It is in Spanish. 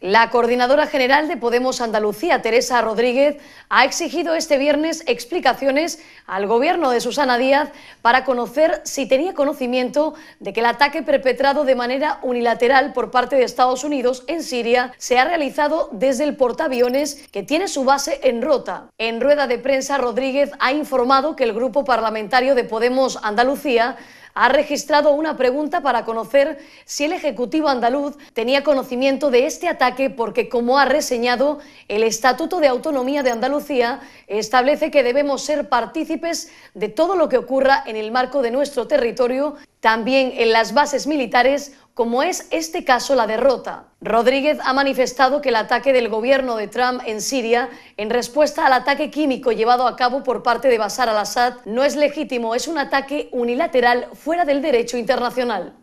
La coordinadora general de Podemos Andalucía, Teresa Rodríguez, ha exigido este viernes explicaciones al gobierno de Susana Díaz para conocer si tenía conocimiento de que el ataque perpetrado de manera unilateral por parte de Estados Unidos en Siria se ha realizado desde el portaaviones que tiene su base en Rota. En rueda de prensa, Rodríguez ha informado que el grupo parlamentario de Podemos Andalucía ha registrado una pregunta para conocer si el Ejecutivo andaluz tenía conocimiento de este ataque porque, como ha reseñado, el Estatuto de Autonomía de Andalucía establece que debemos ser partícipes de todo lo que ocurra en el marco de nuestro territorio también en las bases militares, como es este caso la derrota. Rodríguez ha manifestado que el ataque del gobierno de Trump en Siria, en respuesta al ataque químico llevado a cabo por parte de Bashar al-Assad, no es legítimo, es un ataque unilateral fuera del derecho internacional.